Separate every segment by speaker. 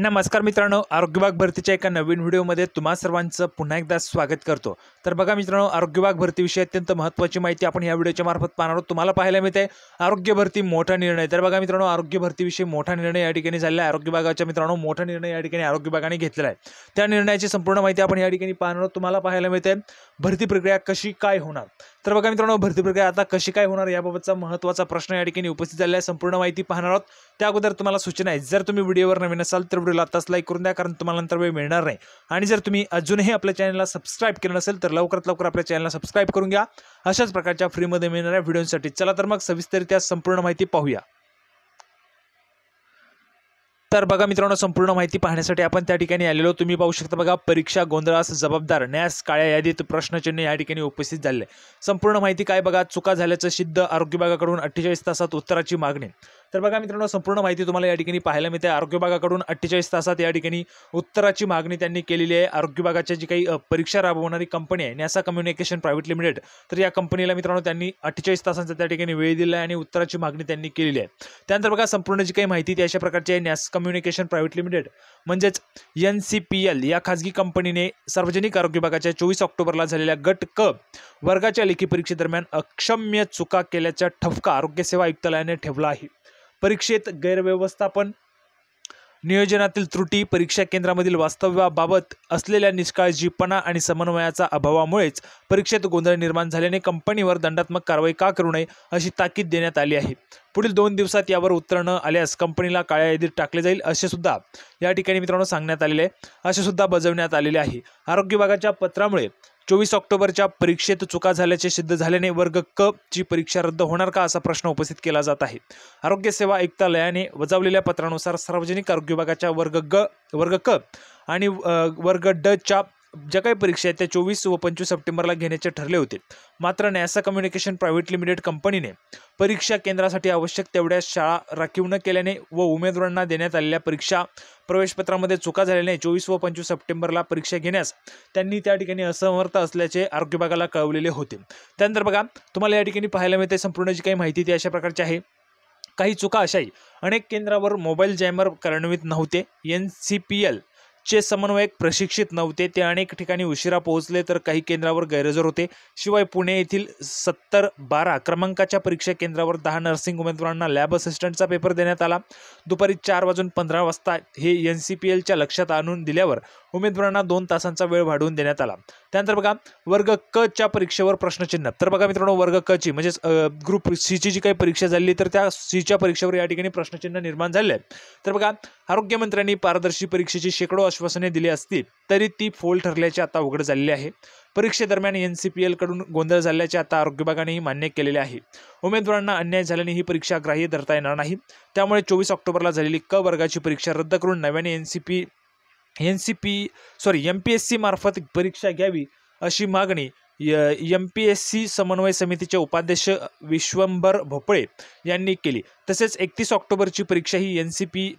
Speaker 1: नमस्कार मित्रांनो आरोग्यबाग भरतीच्या एका नवीन व्हिडिओमध्ये तुम्हा सर्वांचं पुन्हा एकदा स्वागत करतो तर बघा मित्रांनो आरोग्यबाग भरतीविषयी अत्यंत महत्त्वाची माहिती आपण या व्हिडिओच्या मार्फत पाहणार आहोत तुम्हाला पाहायला मिळते आरोग्य भरती मोठा निर्णय तर बघा मित्रांनो आरोग्य भरतीविषयी मोठा निर्णय या ठिकाणी झालेला आहे आरोग्यबागाच्या मित्रांनो मोठा निर्णय या ठिकाणी आरोग्य विभागाने घेतलेला आहे त्या निर्णयाची संपूर्ण माहिती आपण या ठिकाणी पाहणार आहोत तुम्हाला पाहायला मिळते भरती प्रक्रिया कशी काय होणार तर बघा मित्रांनो भरती प्रक्रिया आता कशी काय होणार याबाबतचा महत्त्वाचा प्रश्न या ठिकाणी उपस्थित झालेला आहे संपूर्ण माहिती पाहणार आहोत त्या अगोदर तुम्हाला सूचना आहे जर तुम्ही व्हिडिओवर नवीन असाल तर व्हिडिओला आताच लाईक करून द्या कारण तुम्हाला नंतर वेळ मिळणार नाही आणि जर तुम्ही अजूनही आपल्या चॅनलला सबस्क्राईब केलं नसेल तर लवकरात लवकर आपल्या चॅनलला सबस्क्राईब करून घ्या अशाच प्रकारच्या फ्रीमध्ये मिळणाऱ्या व्हिडिओसाठी चला तर मग त्या संपूर्ण माहिती पाहूया तर बघा मित्रांनो संपूर्ण माहिती पाहण्यासाठी आपण त्या ठिकाणी आलेलो तुम्ही पाहू शकता बघा परीक्षा गोंधळास जबाबदार न्यास काळ्या यादीत प्रश्नचिन्ह या ठिकाणी उपस्थित झाले संपूर्ण माहिती काय बघा चुका झाल्याचं सिद्ध आरोग्य विभागाकडून अठ्ठेचाळीस तासात उत्तराची मागणी तर बघा मित्रांनो संपूर्ण माहिती तुम्हाला या ठिकाणी पाहायला मिळते आरोग्य विभागाकडून अठ्ठेचाळीस तासात या ठिकाणी उत्तराची मागणी त्यांनी केलेली आहे आरोग्य विभागाच्या जी काही परीक्षा राबवणारी कंपनी आहे नॅसा कम्युनिकेशन प्रायव्हेट लिमिटेड तर या कंपनीला मित्रांनो त्यांनी अठ्ठेचाळीस तासांचा त्या ठिकाणी वेळ दिला आहे आणि उत्तराची मागणी त्यांनी केलेली आहे त्यानंतर बघा संपूर्ण जी काही माहिती ती अशा प्रकारची आहे नॅस कम्युनिकेशन प्रायव्हेट लिमिटेड म्हणजेच एन सी पी एल या खाजगी कंपनीने सार्वजनिक आरोग्य विभागाच्या चोवीस ऑक्टोबरला झालेल्या गट क वर्गाच्या लेखी परीक्षेदरम्यान अक्षम्य चुका केल्याचा ठपका आरोग्य सेवा आयुक्तालयाने ठेवला आहे परीक्षेत गैरव्यवस्थापन नियोजनातील त्रुटी परीक्षा केंद्रामधील वास्तव्याबाबत असलेल्या निष्काळजीपणा आणि समन्वयाचा अभावामुळेच परीक्षेत गोंधळ निर्माण झाल्याने कंपनीवर दंडात्मक कारवाई का करू नये अशी ताकीद देण्यात आली आहे पुढील दोन दिवसात यावर उत्तर न आल्यास कंपनीला काळ्या यादीत टाकले जाईल असे सुद्धा या ठिकाणी मित्रांनो सांगण्यात आलेले आहे असे सुद्धा बजावण्यात आलेले आहे आरोग्य विभागाच्या पत्रामुळे चोवीस ऑक्टोबरच्या परीक्षेत चुका झाल्याचे सिद्ध झाल्याने वर्ग क ची परीक्षा रद्द होणार का असा प्रश्न उपस्थित केला जात आहे आरोग्य सेवा आयुक्तालयाने वजावलेल्या पत्रानुसार सार्वजनिक आरोग्य विभागाच्या वर्ग ग वर्ग क आणि वर्ग ड च्या ज्या काही परीक्षा आहेत त्या चोवीस व पंचवीस सप्टेंबरला घेण्याचे ठरले होते मात्र नॅसा कम्युनिकेशन प्रायव्हेट लिमिटेड कंपनीने परीक्षा केंद्रासाठी आवश्यक तेवढ्या शाळा राखीव न केल्याने व उमेदवारांना देण्यात आलेल्या परीक्षा प्रवेशपत्रामध्ये चुका झाल्याने चोवीस व पंचवीस सप्टेंबरला परीक्षा घेण्यास त्यांनी त्या ठिकाणी असमर्थ असल्याचे आरोग्य विभागाला कळवलेले होते त्यानंतर बघा तुम्हाला या ठिकाणी पाहायला मिळते संपूर्ण जी काही माहिती ती अशा प्रकारची आहे काही चुका अशाही अनेक केंद्रावर मोबाईल जॅमर कार्यान्वित नव्हते एन सी पी एल चे समन्वयक प्रशिक्षित नव्हते ते अनेक ठिकाणी उशिरा पोहोचले तर काही केंद्रावर गैरहजर होते शिवाय पुणे येथील सत्तर बारा क्रमांकाच्या परीक्षा केंद्रावर दहा नर्सिंग उमेदवारांना लॅब असिस्टंटचा पेपर देण्यात आला दुपारी चार वाजून पंधरा वाजता हे एन सी पी एलच्या लक्षात आणून दिल्यावर उमेदवारांना दोन तासांचा वेळ वाढवून देण्यात आला त्यानंतर बघा वर्ग क च्या परीक्षेवर प्रश्नचिन्ह तर बघा मित्रांनो वर्ग क ची म्हणजेच ग्रुप सीची जी काही परीक्षा झाली तर त्या सीच्या परीक्षेवर या ठिकाणी प्रश्नचिन्ह निर्माण झाले आहे तर बघा आरोग्यमंत्र्यांनी पारदर्शी परीक्षेची शेकडो आश्वासने दिली असती तरी ती फोल ठरल्याचे आता उघड झालेली आहे परीक्षेदरम्यान एन सी पी एलकडून गोंधळ झाल्याचे आता आरोग्य विभागानेही मान्य केलेले आहे उमेदवारांना अन्याय झाल्याने ही परीक्षा ग्राह्य धरता येणार नाही त्यामुळे चोवीस ऑक्टोबरला झालेली क वर्गाची परीक्षा रद्द करून नव्याने N C P N C P sorry M P S C मार्फत परीक्षा घ्यावी अशी मागणी एम पी एस सी समन्वय समितीचे उपाध्यक्ष विश्वंभर भोपळे यांनी केली तसेच एकतीस ऑक्टोबरची परीक्षा ही एन सी पी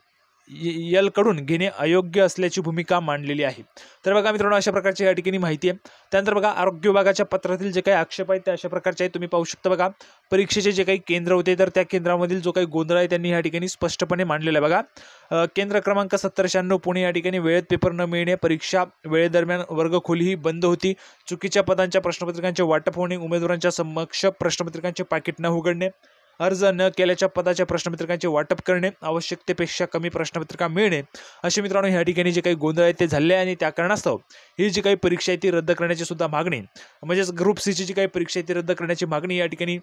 Speaker 1: कडून घेणे अयोग्य असल्याची भूमिका मांडलेली आहे तर बघा मित्रांनो अशा प्रकारची या ठिकाणी माहिती आहे त्यानंतर बघा आरोग्य विभागाच्या पत्रातील जे काही आक्षेप आहेत ते अशा प्रकारचे आहेत तुम्ही पाहू शकता बघा परीक्षेचे जे काही केंद्र होते तर त्या केंद्रामधील जो काही गोंधळ आहे त्यांनी या ठिकाणी स्पष्टपणे मांडलेला आहे बघा केंद्र क्रमांक सत्तर शहाण्णव पुणे या ठिकाणी वेळेत पेपर न मिळणे परीक्षा वेळेदरम्यान वर्गखोली ही बंद होती चुकीच्या पदांच्या प्रश्नपत्रिकांचे वाटप होणे उमेदवारांच्या समक्ष प्रश्नपत्रिकांचे पाकिट न उघडणे अर्ज न केल्याच्या पदाच्या प्रश्नपत्रिकांचे वाटप करणे आवश्यकतेपेक्षा कमी प्रश्नपत्रिका मिळणे असे मित्रांनो या ठिकाणी जे काही गोंधळ आहेत ते झाले आहे आणि त्या कारणास्तव ही जी काही परीक्षा आहे ती रद्द करण्याची सुद्धा मागणी म्हणजेच ग्रुप सीची जी काही परीक्षा आहे ती रद्द करण्याची मागणी या ठिकाणी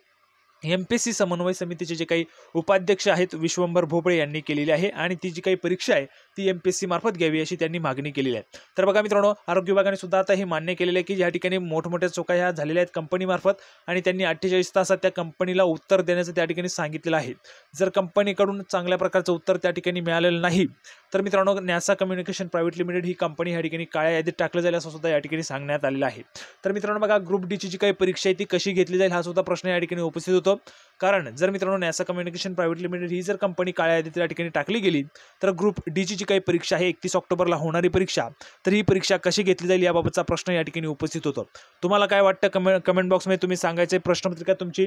Speaker 1: एम पी सी समन्वय समितीचे जे काही उपाध्यक्ष आहेत विश्वंभर भोपळे यांनी केलेली आहे आणि ती जी काही परीक्षा आहे ती एम पी एस सी मार्फत घ्यावी अशी त्यांनी मागणी केलेली आहे तर बघा मित्रांनो आरोग्य विभागाने सुद्धा आता हे मान्य केलेलं आहे की ज्या ठिकाणी मोठमोठ्या चुका ह्या झालेल्या आहेत कंपनीमार्फत आणि त्यांनी अठ्ठेचाळीस तासात त्या कंपनीला उत्तर देण्याचं त्या ठिकाणी सांगितलेलं आहे जर कंपनीकडून चांगल्या प्रकारचं उत्तर त्या ठिकाणी मिळालेलं नाही तर मित्रांनो नॅसा कम्युनिकेशन प्रायव्हेट लिमिटेड ही कंपनी या ठिकाणी काळ्या यादीत टाकलं जाईल असं सुद्धा या ठिकाणी सांगण्यात आलेलं आहे तर मित्रांनो बघा ग्रुप डीची जी काही परीक्षा आहे ती कशी घेतली जाईल हा सुद्धा प्रश्न या ठिकाणी उपस्थित होतो कारण जर मित्रांनो नॅसा कम्युनिकेशन प्रायव्हेट लिमिटेड ही जर कंपनी काळ्या या ठिकाणी टाकली गेली तर ग्रुप डी जी काही परीक्षा आहे एकतीस ऑक्टोबरला होणारी परीक्षा तर ही परीक्षा कशी घेतली जाईल याबाबतचा प्रश्न या ठिकाणी उपस्थित होतो तुम्हाला काय वाटतं कमेंट कमेंट बॉक्समध्ये तुम्ही सांगायचे प्रश्नपत्रिका तुमची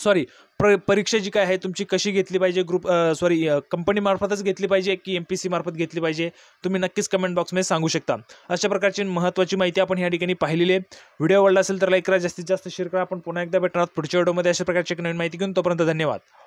Speaker 1: सॉरी प्र परीक्षा जी काय आहे तुमची कशी घेतली पाहिजे ग्रुप सॉरी कंपनीमार्फतच घेतली पाहिजे की एम पी सी मार्फत घेतली पाहिजे तुम्ही नक्कीच कमेंट बॉक्समध्ये सांगू शकता अशा प्रकारची महत्त्वाची माहिती आपण या ठिकाणी पाहिलेली आहे व्हिडिओ आवडला असेल तर लाईक करा जास्तीत जास्त शेअर करा आपण पुन्हा एकदा भेटणार पुढच्या व्हिडिओमध्ये अशा प्रकारची एक नवीन माहिती घेऊन तोपर्यंत धन्यवाद